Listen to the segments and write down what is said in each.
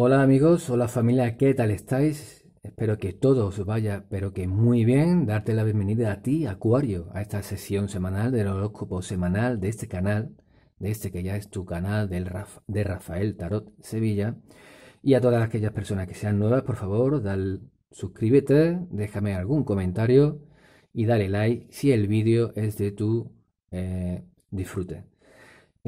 Hola amigos, hola familia, ¿qué tal estáis? Espero que todo os vaya, pero que muy bien. Darte la bienvenida a ti, Acuario, a esta sesión semanal del horóscopo semanal de este canal, de este que ya es tu canal de Rafael Tarot Sevilla. Y a todas aquellas personas que sean nuevas, por favor, dale suscríbete, déjame algún comentario y dale like si el vídeo es de tu eh, disfrute.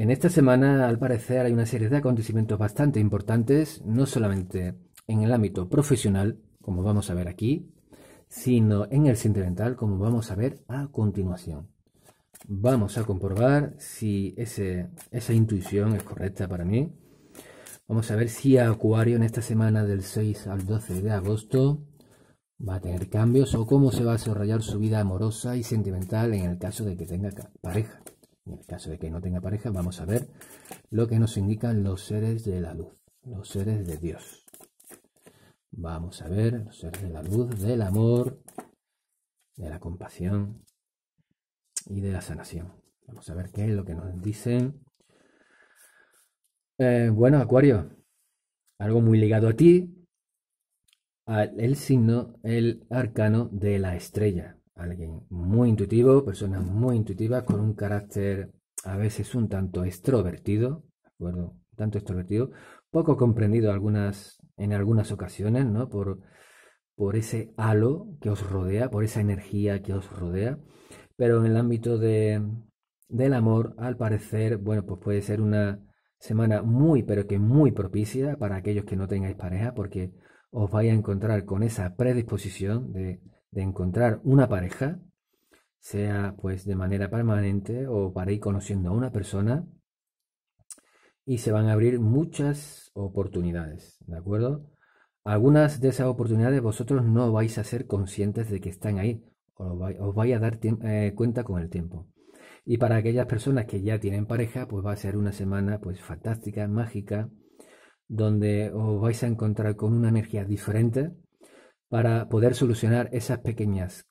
En esta semana, al parecer, hay una serie de acontecimientos bastante importantes, no solamente en el ámbito profesional, como vamos a ver aquí, sino en el sentimental, como vamos a ver a continuación. Vamos a comprobar si esa intuición es correcta para mí. Vamos a ver si Acuario en esta semana del 6 al 12 de agosto va a tener cambios o cómo se va a desarrollar su vida amorosa y sentimental en el caso de que tenga pareja. En el caso de que no tenga pareja, vamos a ver lo que nos indican los seres de la luz, los seres de Dios. Vamos a ver los seres de la luz, del amor, de la compasión y de la sanación. Vamos a ver qué es lo que nos dicen. Eh, bueno, Acuario, algo muy ligado a ti, el signo, el arcano de la estrella alguien muy intuitivo, personas muy intuitivas, con un carácter a veces un tanto extrovertido, ¿de acuerdo? Un tanto extrovertido, poco comprendido algunas, en algunas ocasiones, ¿no? Por, por ese halo que os rodea, por esa energía que os rodea, pero en el ámbito de, del amor, al parecer, bueno, pues puede ser una semana muy, pero que muy propicia para aquellos que no tengáis pareja, porque os vais a encontrar con esa predisposición de de encontrar una pareja, sea pues de manera permanente o para ir conociendo a una persona, y se van a abrir muchas oportunidades, ¿de acuerdo? Algunas de esas oportunidades vosotros no vais a ser conscientes de que están ahí, os vais a dar eh, cuenta con el tiempo. Y para aquellas personas que ya tienen pareja, pues va a ser una semana pues fantástica, mágica, donde os vais a encontrar con una energía diferente para poder solucionar esas pequeñas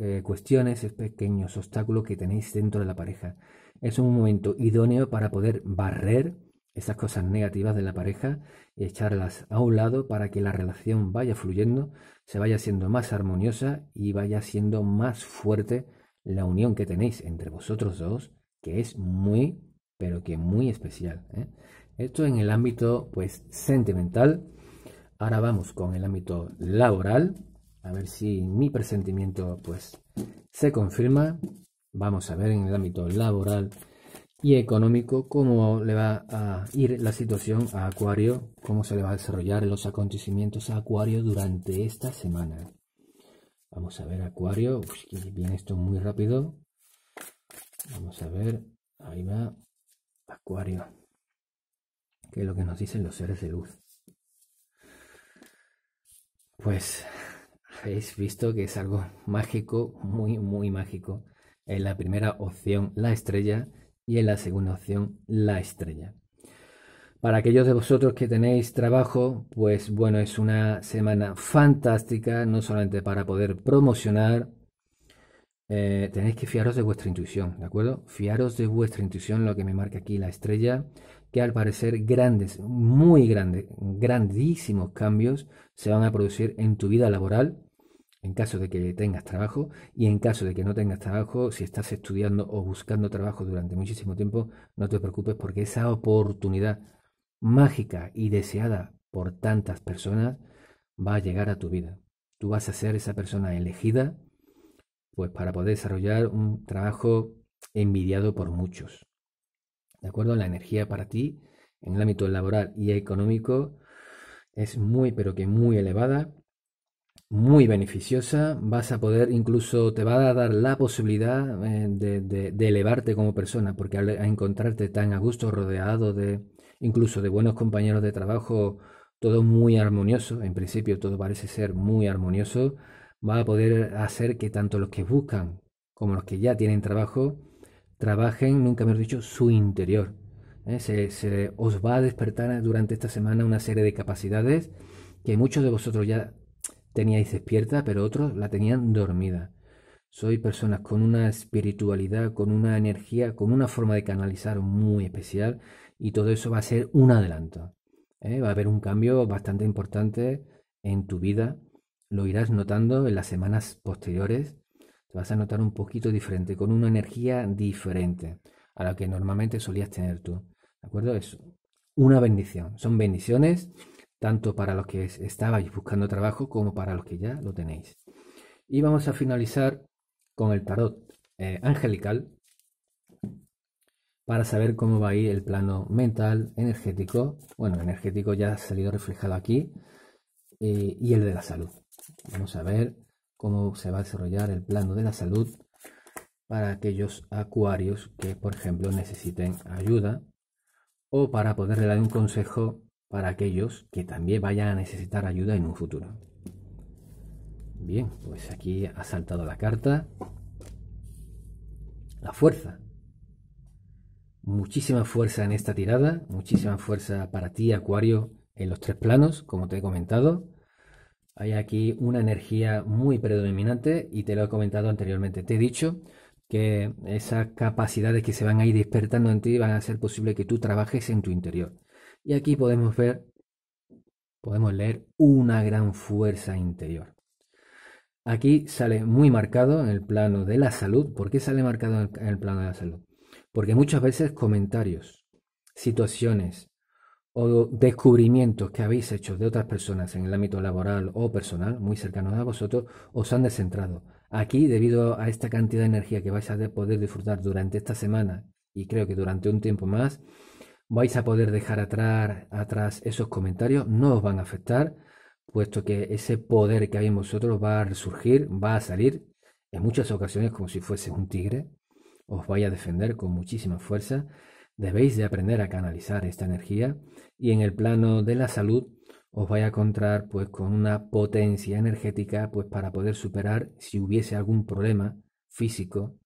eh, cuestiones, esos pequeños obstáculos que tenéis dentro de la pareja. Es un momento idóneo para poder barrer esas cosas negativas de la pareja y echarlas a un lado para que la relación vaya fluyendo, se vaya siendo más armoniosa y vaya siendo más fuerte la unión que tenéis entre vosotros dos, que es muy, pero que muy especial. ¿eh? Esto en el ámbito pues sentimental Ahora vamos con el ámbito laboral, a ver si mi presentimiento pues se confirma. Vamos a ver en el ámbito laboral y económico cómo le va a ir la situación a Acuario, cómo se le va a desarrollar los acontecimientos a Acuario durante esta semana. Vamos a ver Acuario, bien viene esto muy rápido. Vamos a ver, ahí va Acuario, qué es lo que nos dicen los seres de luz pues habéis visto que es algo mágico, muy, muy mágico. En la primera opción, la estrella, y en la segunda opción, la estrella. Para aquellos de vosotros que tenéis trabajo, pues bueno, es una semana fantástica, no solamente para poder promocionar, eh, tenéis que fiaros de vuestra intuición, ¿de acuerdo? Fiaros de vuestra intuición, lo que me marca aquí la estrella, que al parecer grandes, muy grandes, grandísimos cambios se van a producir en tu vida laboral, en caso de que tengas trabajo, y en caso de que no tengas trabajo, si estás estudiando o buscando trabajo durante muchísimo tiempo, no te preocupes porque esa oportunidad mágica y deseada por tantas personas va a llegar a tu vida. Tú vas a ser esa persona elegida pues para poder desarrollar un trabajo envidiado por muchos. La energía para ti en el ámbito laboral y económico es muy, pero que muy elevada, muy beneficiosa. Vas a poder, incluso te va a dar la posibilidad eh, de, de, elevarte como persona, porque a encontrarte tan a gusto, rodeado de incluso de buenos compañeros de trabajo, todo muy armonioso, en principio todo parece ser muy armonioso, va a poder hacer que tanto los que buscan como los que ya tienen trabajo, Trabajen, nunca he dicho, su interior. ¿Eh? Se, se, os va a despertar durante esta semana una serie de capacidades que muchos de vosotros ya teníais despierta, pero otros la tenían dormida. Soy personas con una espiritualidad, con una energía, con una forma de canalizar muy especial y todo eso va a ser un adelanto. ¿Eh? Va a haber un cambio bastante importante en tu vida. Lo irás notando en las semanas posteriores vas a notar un poquito diferente, con una energía diferente a la que normalmente solías tener tú. ¿De acuerdo? Es una bendición. Son bendiciones tanto para los que estabais buscando trabajo como para los que ya lo tenéis. Y vamos a finalizar con el tarot eh, angelical para saber cómo va a ir el plano mental, energético, bueno, energético ya ha salido reflejado aquí, eh, y el de la salud. Vamos a ver cómo se va a desarrollar el plano de la salud para aquellos acuarios que, por ejemplo, necesiten ayuda o para poderle dar un consejo para aquellos que también vayan a necesitar ayuda en un futuro. Bien, pues aquí ha saltado la carta. La fuerza. Muchísima fuerza en esta tirada, muchísima fuerza para ti, Acuario, en los tres planos, como te he comentado. Hay aquí una energía muy predominante y te lo he comentado anteriormente. Te he dicho que esas capacidades que se van a ir despertando en ti van a hacer posible que tú trabajes en tu interior. Y aquí podemos ver, podemos leer una gran fuerza interior. Aquí sale muy marcado en el plano de la salud. ¿Por qué sale marcado en el plano de la salud? Porque muchas veces comentarios, situaciones, o descubrimientos que habéis hecho de otras personas en el ámbito laboral o personal, muy cercanos a vosotros, os han descentrado. Aquí, debido a esta cantidad de energía que vais a poder disfrutar durante esta semana y creo que durante un tiempo más, vais a poder dejar atrás, atrás esos comentarios, no os van a afectar, puesto que ese poder que hay en vosotros va a resurgir, va a salir, en muchas ocasiones como si fuese un tigre, os vais a defender con muchísima fuerza Debéis de aprender a canalizar esta energía y en el plano de la salud os vais a encontrar pues con una potencia energética pues para poder superar si hubiese algún problema físico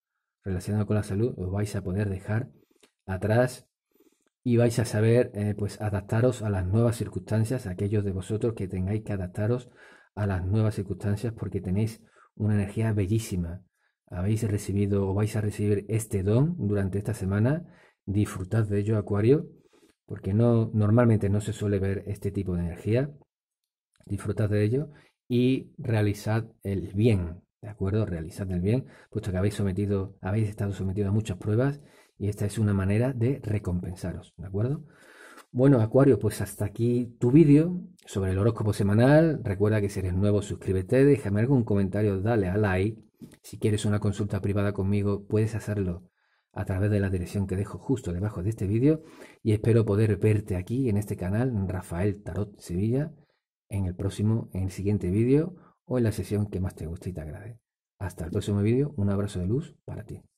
relacionado con la salud, os vais a poder dejar atrás y vais a saber eh, pues adaptaros a las nuevas circunstancias, aquellos de vosotros que tengáis que adaptaros a las nuevas circunstancias porque tenéis una energía bellísima. Habéis recibido o vais a recibir este don durante esta semana Disfrutad de ello, Acuario, porque no, normalmente no se suele ver este tipo de energía. Disfrutad de ello y realizad el bien, ¿de acuerdo? Realizad el bien, puesto que habéis sometido, habéis estado sometidos a muchas pruebas y esta es una manera de recompensaros, ¿de acuerdo? Bueno, Acuario, pues hasta aquí tu vídeo sobre el horóscopo semanal. Recuerda que si eres nuevo, suscríbete, déjame algún comentario, dale a like. Si quieres una consulta privada conmigo, puedes hacerlo a través de la dirección que dejo justo debajo de este vídeo y espero poder verte aquí en este canal Rafael Tarot Sevilla en el próximo, en el siguiente vídeo o en la sesión que más te guste y te agrade. Hasta el próximo vídeo, un abrazo de luz para ti.